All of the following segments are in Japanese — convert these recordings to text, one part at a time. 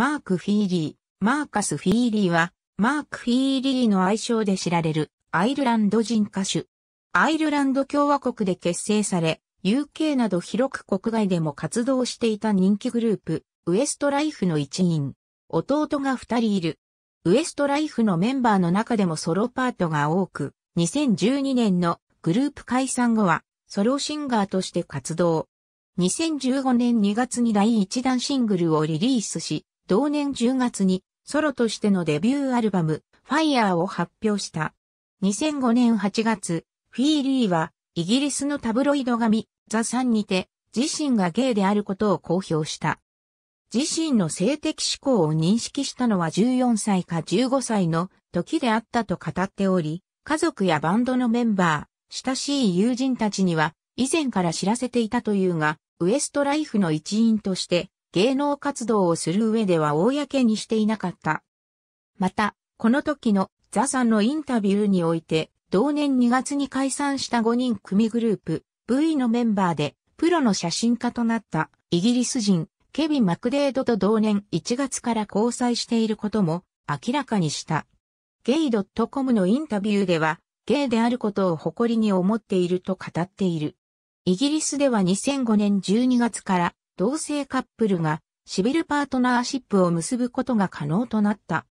マーク・フィーリー、マーカス・フィーリーは、マーク・フィーリーの愛称で知られる、アイルランド人歌手。アイルランド共和国で結成され、UK など広く国外でも活動していた人気グループ、ウエストライフの一員。弟が二人いる。ウエストライフのメンバーの中でもソロパートが多く、2012年のグループ解散後は、ソロシンガーとして活動。2015年2月に第1弾シングルをリリースし、同年10月にソロとしてのデビューアルバム、ファイヤーを発表した。2005年8月、フィーリーは、イギリスのタブロイド紙、ザ・サンにて、自身がゲイであることを公表した。自身の性的思考を認識したのは14歳か15歳の時であったと語っており、家族やバンドのメンバー、親しい友人たちには以前から知らせていたというが、ウエストライフの一員として芸能活動をする上では公にしていなかった。また、この時のザさんのインタビューにおいて、同年2月に解散した5人組グループ V のメンバーで、プロの写真家となったイギリス人ケビン・マクデードと同年1月から交際していることも明らかにした。ゲイ .com のインタビューでは、ゲイであることを誇りに思っていると語っている。イギリスでは2005年12月から同性カップルがシビルパートナーシップを結ぶことが可能となった。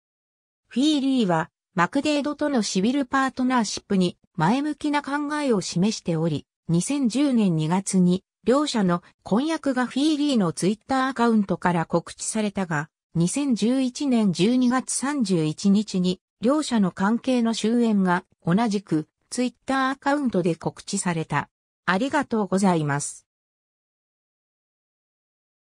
フィーリーはマクデードとのシビルパートナーシップに前向きな考えを示しており、2010年2月に両者の婚約がフィーリーのツイッターアカウントから告知されたが、2011年12月31日に両者の関係の終焉が同じくツイッターアカウントで告知された。ありがとうございます。